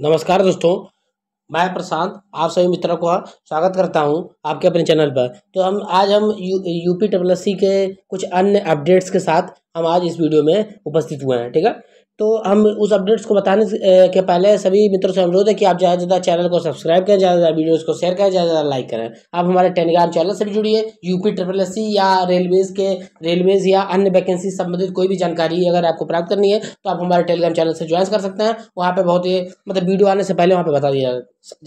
नमस्कार दोस्तों मैं प्रशांत आप सभी मित्रों का स्वागत करता हूं आपके अपने चैनल पर तो हम आज हम यू यूपी डब्ल्यू के कुछ अन्य अपडेट्स के साथ हम आज इस वीडियो में उपस्थित हुए हैं ठीक है तो हम उस अपडेट्स को बताने के पहले सभी मित्रों से अनुरोध है कि आप ज़्यादा से ज़्यादा चैनल को सब्सक्राइब करें ज़्यादा ज़्यादा वीडियोज़ को शेयर करें ज़्यादा ज़्यादा लाइक करें आप हमारे टेलीग्राम चैनल से भी जुड़िए यूपी ट्रिपल एस या रेलवेज़ के रेलवेज़ या अन्य वैकेंसी संबंधित कोई भी जानकारी अगर आपको प्राप्त करनी है तो आप हमारे टेलीग्राम चैनल से ज्वाइन कर सकते हैं वहाँ पर बहुत ही मतलब वीडियो आने से पहले वहाँ पर बता दिया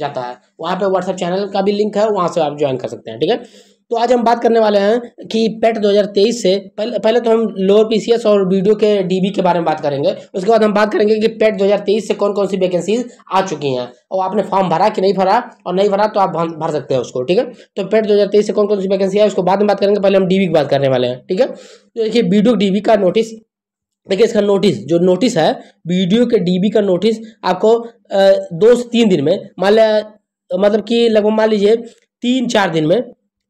जाता है वहाँ पर व्हाट्सअप चैनल का भी लिंक है वहाँ से आप ज्वाइन कर सकते हैं ठीक है तो आज हम बात करने वाले हैं कि पेट e 2023 से पहले पहले तो हम लोअर पीसीएस और वीडियो के डीबी के बारे में बात करेंगे उसके बाद हम बात करेंगे कि पेट e 2023 से कौन कौन सी वैकेंसीज आ चुकी हैं और आपने फॉर्म भरा कि नहीं भरा और नहीं भरा तो आप भर सकते हैं उसको ठीक है तो पेट e 2023 से कौन कौन सी वैकेंसी है उसको बाद में बात करेंगे पहले हम डीबी की बात करने वाले हैं ठीक है तो देखिए वीडियो डीबी का नोटिस देखिए इसका नोटिस जो नोटिस है वीडियो के डीबी का नोटिस आपको दो से तीन दिन में मान लिया मतलब कि लगभग मान लीजिए तीन चार दिन में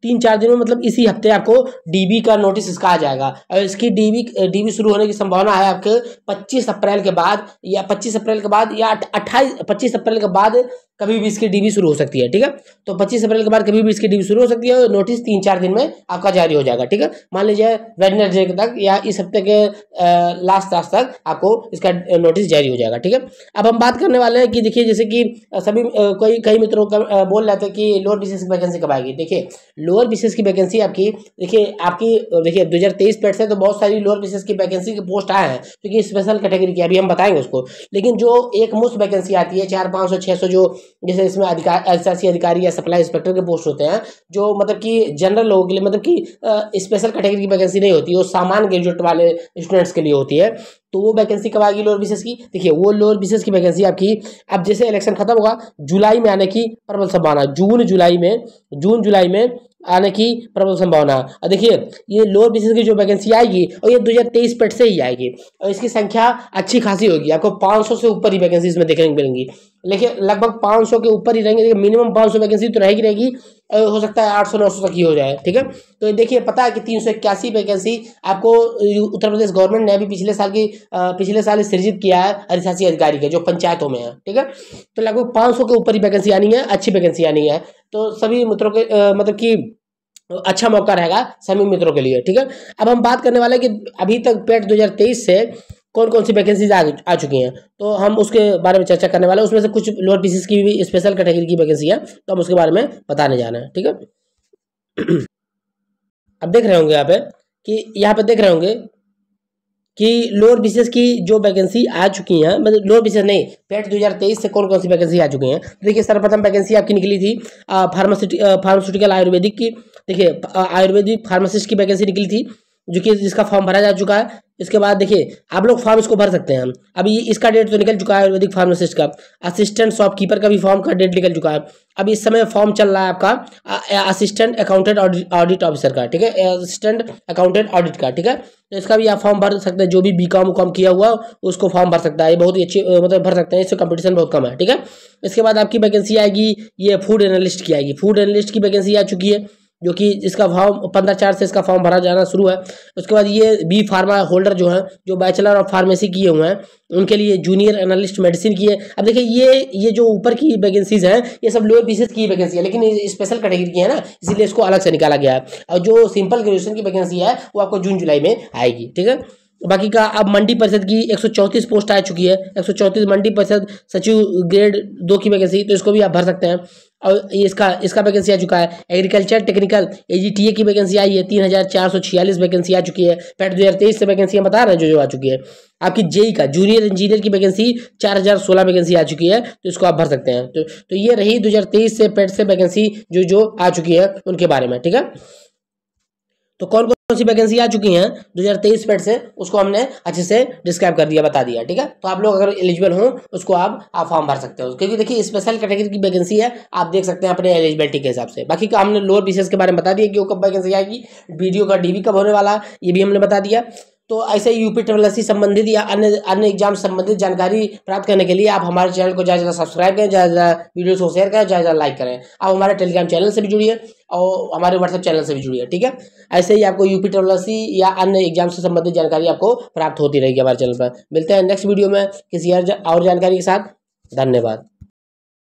तीन चार दिन में मतलब इसी हफ्ते आपको डीबी का नोटिस इसका आ जाएगा और इसकी डीबी डीबी शुरू होने की संभावना है आपके 25 अप्रैल के बाद या 25 अप्रैल के बाद या 28 25 अप्रैल के बाद कभी भी इसकी डीबी शुरू हो सकती है ठीक है तो 25 अप्रैल के बाद कभी भी इसकी डीबी शुरू हो सकती है और नोटिस तीन चार दिन में आपका जारी हो जाएगा ठीक है मान लीजिए वेडनेसडे तक या इस हफ्ते के लास्ट लास्ट तक आपको इसका नोटिस जारी हो जाएगा ठीक है अब हम बात करने वाले हैं कि देखिए जैसे कि सभी कोई कई मित्रों का बोल रहे थे कि लोअर बिजनेस वैकेंसी कब आएगी देखिए लोअर बी की वैकेंसी आपकी देखिए आपकी देखिए दो हज़ार तेईस पेट से तो बहुत सारी लोअर बी की वैकेंसी के पोस्ट आए हैं क्योंकि स्पेशल कैटेगरी की अभी हम बताएंगे उसको लेकिन जो एक मुफ्त वैकेंसी आती है चार पाँच सौ छः सौ जो जैसे इसमें अधिकार एस अधिकारी या सप्लाई इंस्पेक्टर के पोस्ट होते हैं जो मतलब कि जनरल लोगों के लिए मतलब कि स्पेशल कैटेगरी की वैकेंसी नहीं होती वो सामान ग्रेजुएट वाले स्टूडेंट्स के लिए होती है तो वो वैकेंसी कब आएगी लोअर बीसीएस की देखिए वो लोअर बीसीएस की वैकेंसी आपकी अब जैसे इलेक्शन खत्म होगा जुलाई में आने की प्रबल संभावना जून जुलाई में जून जुलाई में आने की प्रबल संभावना और देखिए ये लोअर बिजनेस की जो वैकेंसी आएगी और ये 2023 पेट से ही आएगी और इसकी संख्या अच्छी खासी होगी आपको 500 से ऊपर ही वैकेंसी इसमें देखने को मिलेंगी लेकिन लगभग 500 के ऊपर ही रहेंगे देखिए मिनिमम 500 वैकेंसी तो रहेगी रहेगी हो सकता है आठ सौ नौ सौ तक ही हो जाए ठीक है तो देखिए पता है कि तीन सौ इक्यासी वैकेंसी आपको उत्तर प्रदेश गवर्नमेंट ने अभी पिछले साल की पिछले साल सृजित किया है अधिशासी अधिकारी के जो पंचायतों में है ठीक है तो लगभग पाँच सौ के ऊपर ही वैकेंसी आनी है अच्छी वैकेंसी आनी है तो सभी मित्रों के मतलब कि अच्छा मौका रहेगा सभी मित्रों के लिए ठीक है अब हम बात करने वाले कि अभी तक पेट 2023 से कौन कौन सी वैकेंसीज आ, आ चुकी हैं तो हम उसके बारे में चर्चा करने वाले हैं उसमें से कुछ लोअर पीसीस की भी स्पेशल कैटेगरी की वैकेंसी है तो हम उसके बारे में बताने जा रहे हैं ठीक है अब देख रहे होंगे यहाँ पे कि यहाँ पे देख रहे होंगे कि लोअर बिजनेस की जो वैकेंसी आ चुकी हैं मतलब लोअर बिजनेस नहीं पेट 2023 से कौन कौन सी वैकेंसी आ चुकी हैं देखिए सर्वप्रथम वैकेंसी आपकी निकली थी फार्मास्यूटिकल फार्मास्यूटिकल आयुर्वेदिक की देखिए आयुर्वेदिक फार्मासिस्ट की वैकेंसी निकली थी जो कि जिसका फॉर्म भरा जा चुका है इसके बाद देखिए आप लोग फॉर्म इसको भर सकते हैं अभी इसका डेट तो निकल चुका है आयुर्वेदिक फार्मासिस्ट का असिस्टेंट शॉपकीपर का भी फॉर्म का डेट निकल चुका है अब इस समय फॉर्म चल रहा है आपका असिस्टेंट अकाउंटेंट ऑडिट ऑफिसर का ठीक है असिस्टेंट अकाउंटेंट ऑडिट का ठीक है तो इसका भी आप फॉर्म भर सकते हैं जो भी बी कॉम कॉम किया हुआ उसको फॉर्म भर सकता है बहुत ही अच्छी मतलब भर सकते हैं इससे कंपटीशन बहुत कम है ठीक है इसके बाद आपकी वैकेंसी आएगी ये फूड एनालिस्ट की आएगी फूड एनालिस्ट की वैकेंसी आ चुकी है जो कि इसका फॉर्म पंद्रह चार से इसका फॉर्म भरा जाना शुरू है उसके बाद ये बी फार्मा होल्डर जो है जो बैचलर ऑफ फार्मेसी किए हुए हैं उनके लिए जूनियर एनालिस्ट मेडिसिन की है अब देखिए ये ये जो ऊपर की वैकेंसीज हैं ये सब लोअर पीसीज की वैकेंसी है लेकिन स्पेशल कैटेगरी की है ना इसीलिए इसको अलग से निकाला गया है और जो सिंपल ग्रेजुएशन की वैकेंसी है वो आपको जून जुलाई में आएगी ठीक है बाकी का अब मंडी परिषद की 134 पोस्ट आ चुकी है 134 मंडी परिषद सचिव ग्रेड दो की वैकेंसी तो इसको भी आप भर सकते हैं और इसका इसका वैकेंसी आ चुका है एग्रीकल्चर टेक्निकल एजीटीए की वैकेंसी आई है तीन हज़ार चार सौ छियालीस वैकेंसी आ चुकी है पैट दो हज़ार तेईस से वैकेंसी बता रहे हैं जो जो आ चुकी है आपकी जेई e e का जूनियर इंजीनियर की वैकेंसी चार हज़ार सोलह वैकेंसी आ चुकी है तो इसको आप भर सकते हैं तो, तो ये रही दो हज़ार तेईस से पैट से वैकेंसी जो जो आ चुकी है उनके बारे में ठीक है तो कौन कौन सी वैकेंसी आ चुकी हैं 2023 पेड से उसको हमने अच्छे से डिस्क्राइब कर दिया बता दिया ठीक है तो आप लोग अगर एलिजिबल हो उसको आप आप फॉर्म भर सकते हो क्योंकि देखिए स्पेशल कैटेगरी की वैकेंसी है आप देख सकते हैं अपने एलिजिबिलिटी के हिसाब से बाकी हमने लोअर बीसीएस के बारे में बता दिया कि वो कब वैकेंसी आएगी वीडियो का डीबी कब होने वाला ये भी हमने बता दिया तो ऐसे यूपी ट्रिपल एस संबंधित या अन्य अन्य एग्जाम संबंधित जानकारी प्राप्त करने के लिए आप हमारे चैनल को ज़्यादा ज़्यादा सब्सक्राइब करें ज़्यादा ज़्यादा वीडियोस को शेयर करें ज़्यादा ज़्यादा लाइक करें आप हमारे टेलीग्राम चैनल से भी जुड़िए और हमारे व्हाट्सएप चैनल से भी जुड़िए ठीक है ऐसे ही आपको यूपी ट्रिपल एस या अन्य एग्जाम से संबंधित जानकारी आपको प्राप्त होती रहेगी हमारे चैनल पर मिलते हैं नेक्स्ट वीडियो में किसी और जानकारी के साथ धन्यवाद